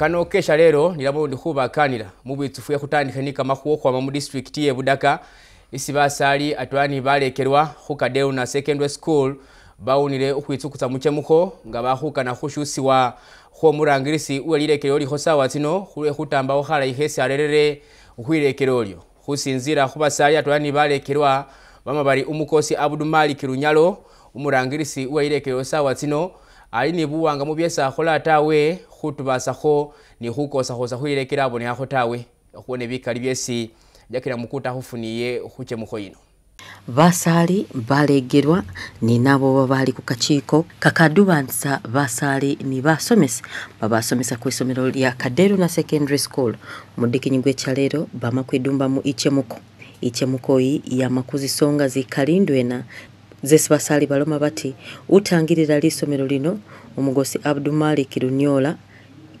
kano kesha lero nilabo ndi khubakanila mubwitsufu ekhutandihe ni kamakhuwa kwa mamu district ye budaka isi basali atwani balekelwa na secondary school bawunile ukhwitsukutsa muchemukho nga bakhukana khushusiwa khwomurangirisi uwelilekelo likho sawa tsino khulwekhutambawo khalayihe esi arerere khwilekelo olyo khusinzira khubasali atwela ni balekelwa bama bari umukosi abudumalik lunyalo umurangirisi uwelilekelo sawa tsino ali ni buwanga mu byesi akhola tawe khutubasakho ni khukosakhosa khwilekela aboneakho tawe khubona bikali byesi jakila mukuta khufuniye khuchemukho yino basali balegerwa ni nabo babali ku kakiiko kakaddubanisa ni basomesa babasomesa ku essomero lya kaderu na secondary school muddikinyi gw'ekyaleero bama kwidumba mu ichemuko ichemuko iyi songa nga zikalindwena zesibasaali baloma bati utangirira lisomero lino omugosi abdumalik runyola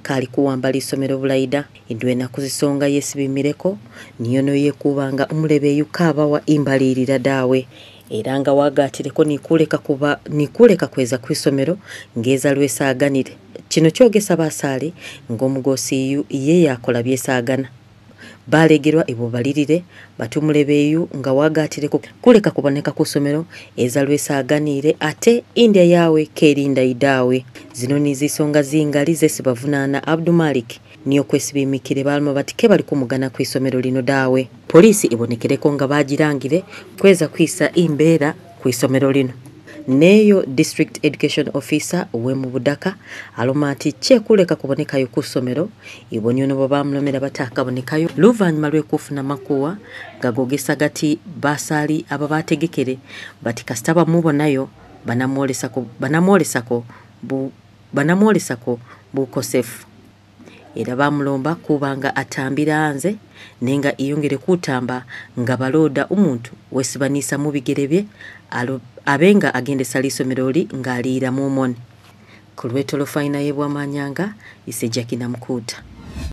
kali kuwamba lisomero bulaida endw enaku zisonga yesibimireko niyo noyekubanga omulebeeyuka abawa imbalirira daawe era nga wagatireko nikuleka kuba nikuleka kweza kwisomero ngeeza lwesaganire kino kyogesa basaale ngaomugosi yu ye yakola byesaagana baalegerwa ebwebalirire batumule beeyu nga wagatireko kuleka kuboneka ku ssomero eza ate india yaawe keerinda idaawe zino nizisonga zingali zesibavunaana abdumalik n'okwesibimikire baluma batike bali kumugana ku isomero lino daawe poliisi ebonekereko nga bagirangire kweza kwisa imbeera ku isomero lino neyo district education officer wemubudaka aloma nti kyekuleka kubonekayo ku ssomero ibonyono bwebamulomera batakabonekayo luvanyuma lwekufuna makuwa gagogesa gati basali aba bategekere bati kasita bamubonayo banamwolesako banamwolesako bukosefu bu era bamulomba kuba nga atambira nze naye nga eyongere kutamba nga balooda omuntu wesibaniisa mu bigere bye abe nga agendesa lisomero oli ng'aliira mu mone ku lwetolofayinayo bwamanyanga ise jakinamukuuta